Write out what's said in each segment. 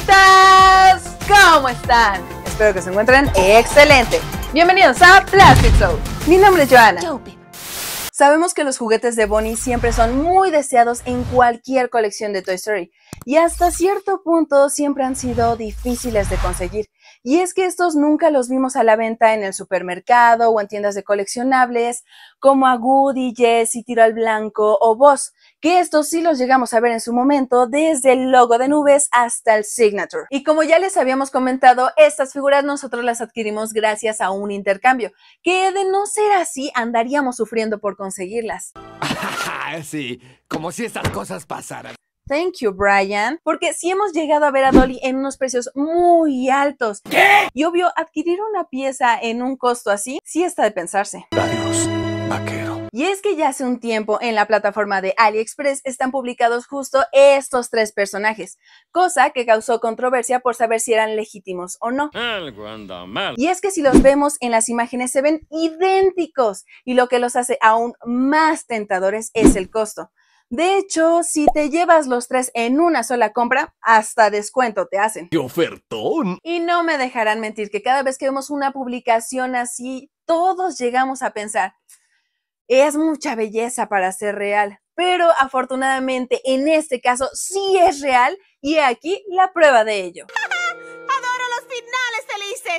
bonitas! ¿Cómo están? Espero que se encuentren excelente. Bienvenidos a Plastic Soul. Mi nombre es Joana. Sabemos que los juguetes de Bonnie siempre son muy deseados en cualquier colección de Toy Story y hasta cierto punto siempre han sido difíciles de conseguir. Y es que estos nunca los vimos a la venta en el supermercado o en tiendas de coleccionables como a Jess y Tiro al Blanco o Boss, que estos sí los llegamos a ver en su momento desde el logo de nubes hasta el signature. Y como ya les habíamos comentado, estas figuras nosotros las adquirimos gracias a un intercambio, que de no ser así andaríamos sufriendo por conseguirlas. sí, como si estas cosas pasaran. Thank you, Brian, porque si hemos llegado a ver a Dolly en unos precios muy altos. ¿Qué? Y obvio, adquirir una pieza en un costo así sí está de pensarse. Adiós, vaquero. Y es que ya hace un tiempo en la plataforma de AliExpress están publicados justo estos tres personajes, cosa que causó controversia por saber si eran legítimos o no. Algo anda mal. Y es que si los vemos en las imágenes se ven idénticos y lo que los hace aún más tentadores es el costo. De hecho, si te llevas los tres en una sola compra, hasta descuento te hacen. ¡Qué ofertón! Y no me dejarán mentir que cada vez que vemos una publicación así, todos llegamos a pensar, es mucha belleza para ser real. Pero afortunadamente en este caso sí es real y aquí la prueba de ello.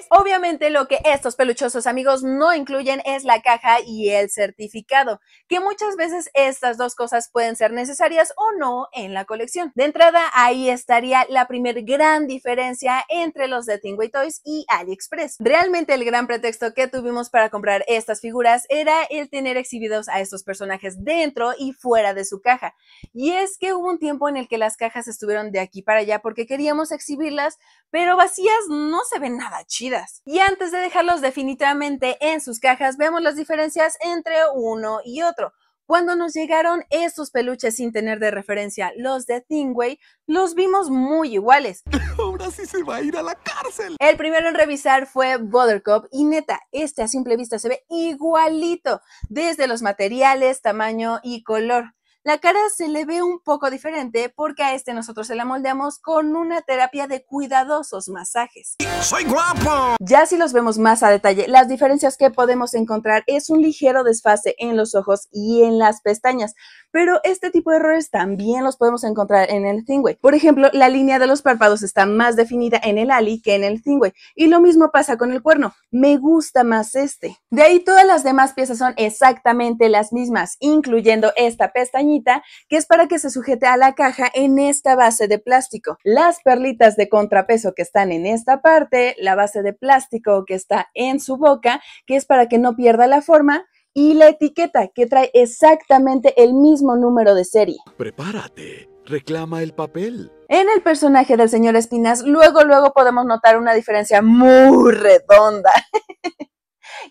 Obviamente lo que estos peluchosos amigos no incluyen es la caja y el certificado, que muchas veces estas dos cosas pueden ser necesarias o no en la colección. De entrada, ahí estaría la primer gran diferencia entre los de Tingway Toys y AliExpress. Realmente el gran pretexto que tuvimos para comprar estas figuras era el tener exhibidos a estos personajes dentro y fuera de su caja. Y es que hubo un tiempo en el que las cajas estuvieron de aquí para allá porque queríamos exhibirlas, pero vacías no se ven nada chido. Y antes de dejarlos definitivamente en sus cajas, vemos las diferencias entre uno y otro. Cuando nos llegaron estos peluches sin tener de referencia los de Thingway, los vimos muy iguales. Ahora sí se va a ir a la cárcel. El primero en revisar fue Buttercup y neta, este a simple vista se ve igualito, desde los materiales, tamaño y color la cara se le ve un poco diferente porque a este nosotros se la moldeamos con una terapia de cuidadosos masajes. ¡Soy guapo! Ya si los vemos más a detalle, las diferencias que podemos encontrar es un ligero desfase en los ojos y en las pestañas pero este tipo de errores también los podemos encontrar en el thingway. Por ejemplo, la línea de los párpados está más definida en el Ali que en el thingway. y lo mismo pasa con el cuerno. Me gusta más este. De ahí todas las demás piezas son exactamente las mismas, incluyendo esta pestañita que es para que se sujete a la caja en esta base de plástico. Las perlitas de contrapeso que están en esta parte, la base de plástico que está en su boca, que es para que no pierda la forma y la etiqueta que trae exactamente el mismo número de serie. Prepárate, reclama el papel. En el personaje del señor Espinas, luego, luego podemos notar una diferencia muy redonda.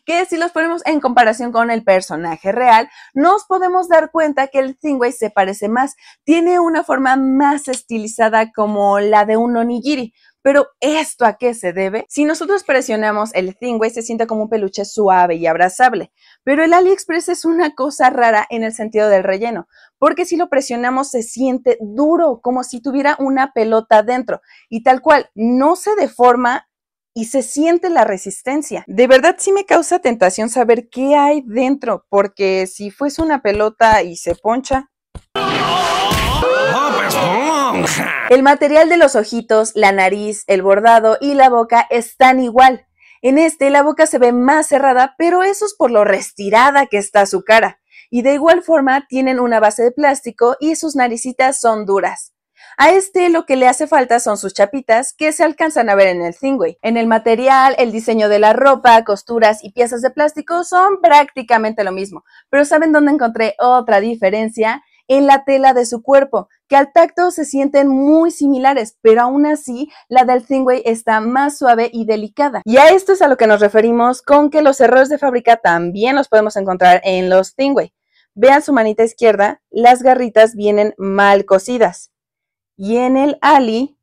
que si los ponemos en comparación con el personaje real, nos podemos dar cuenta que el Thingway se parece más, tiene una forma más estilizada como la de un onigiri, pero ¿esto a qué se debe? Si nosotros presionamos el Thinway se siente como un peluche suave y abrazable, pero el AliExpress es una cosa rara en el sentido del relleno, porque si lo presionamos se siente duro, como si tuviera una pelota dentro y tal cual, no se deforma y se siente la resistencia. De verdad sí me causa tentación saber qué hay dentro, porque si fuese una pelota y se poncha, El material de los ojitos, la nariz, el bordado y la boca están igual. En este la boca se ve más cerrada, pero eso es por lo restirada que está su cara. Y de igual forma tienen una base de plástico y sus naricitas son duras. A este lo que le hace falta son sus chapitas que se alcanzan a ver en el Thingway. En el material, el diseño de la ropa, costuras y piezas de plástico son prácticamente lo mismo, pero ¿saben dónde encontré otra diferencia? En la tela de su cuerpo que al tacto se sienten muy similares, pero aún así la del Thingway está más suave y delicada. Y a esto es a lo que nos referimos con que los errores de fábrica también los podemos encontrar en los Thingway. Vean su manita izquierda, las garritas vienen mal cosidas. Y en el Ali,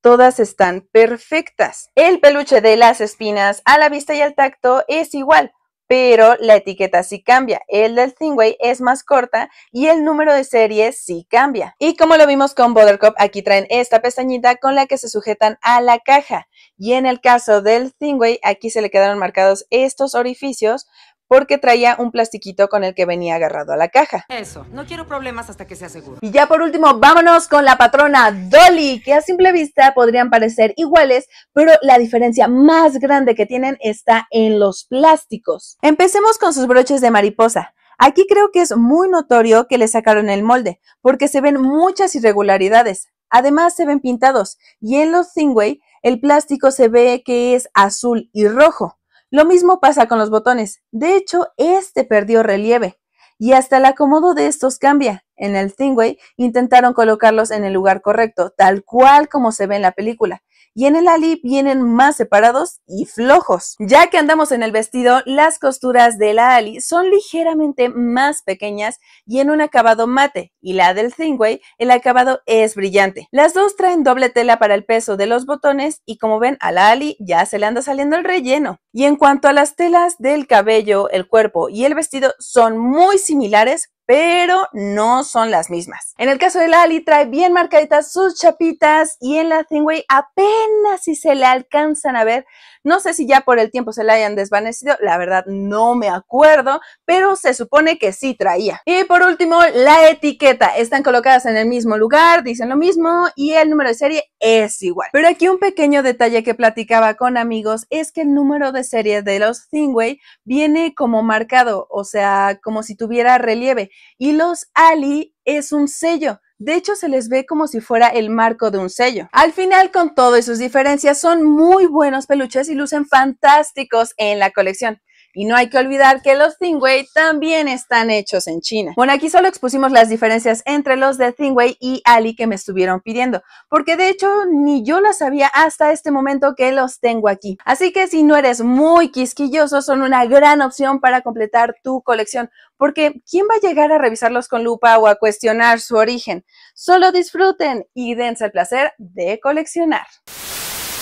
todas están perfectas. El peluche de las espinas a la vista y al tacto es igual, pero la etiqueta sí cambia. El del Thingway es más corta y el número de serie sí cambia. Y como lo vimos con Buttercup, aquí traen esta pestañita con la que se sujetan a la caja. Y en el caso del Thingway, aquí se le quedaron marcados estos orificios porque traía un plastiquito con el que venía agarrado a la caja. Eso, no quiero problemas hasta que sea seguro. Y ya por último, vámonos con la patrona Dolly, que a simple vista podrían parecer iguales, pero la diferencia más grande que tienen está en los plásticos. Empecemos con sus broches de mariposa. Aquí creo que es muy notorio que le sacaron el molde, porque se ven muchas irregularidades. Además, se ven pintados, y en los Thingway el plástico se ve que es azul y rojo. Lo mismo pasa con los botones. De hecho, este perdió relieve y hasta el acomodo de estos cambia. En el Thingway intentaron colocarlos en el lugar correcto, tal cual como se ve en la película, y en el ali vienen más separados y flojos. Ya que andamos en el vestido, las costuras de la ali son ligeramente más pequeñas y en un acabado mate, y la del Thingway, el acabado es brillante. Las dos traen doble tela para el peso de los botones y como ven a la ali ya se le anda saliendo el relleno. Y en cuanto a las telas del cabello, el cuerpo y el vestido son muy similares, pero no son las mismas. En el caso de la Ali trae bien marcaditas sus chapitas y en la Thingway apenas apenas si se le alcanzan a ver. No sé si ya por el tiempo se le hayan desvanecido, la verdad no me acuerdo, pero se supone que sí traía. Y por último, la etiqueta. Están colocadas en el mismo lugar, dicen lo mismo y el número de serie es igual. Pero aquí un pequeño detalle que platicaba con amigos es que el número de serie de los Thingway viene como marcado, o sea, como si tuviera relieve. Y los Ali es un sello. De hecho, se les ve como si fuera el marco de un sello. Al final, con todo y sus diferencias, son muy buenos peluches y lucen fantásticos en la colección. Y no hay que olvidar que los Thingway también están hechos en China. Bueno, aquí solo expusimos las diferencias entre los de Thingway y Ali que me estuvieron pidiendo, porque de hecho ni yo las sabía hasta este momento que los tengo aquí. Así que si no eres muy quisquilloso, son una gran opción para completar tu colección, porque ¿quién va a llegar a revisarlos con lupa o a cuestionar su origen? Solo disfruten y dense el placer de coleccionar.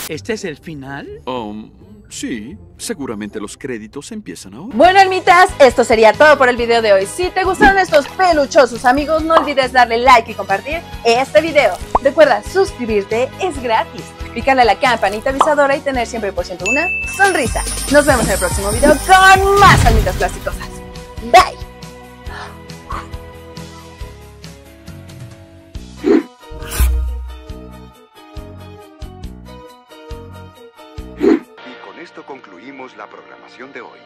¿Este es el final? Oh, Sí, seguramente los créditos empiezan ahora. Bueno, hermitas, esto sería todo por el video de hoy. Si te gustaron estos peluchosos amigos, no olvides darle like y compartir este video. Recuerda, suscribirte es gratis. picarle a la campanita avisadora y tener siempre por ciento una sonrisa. Nos vemos en el próximo video con más almitas plásticosas. Bye. de hoy.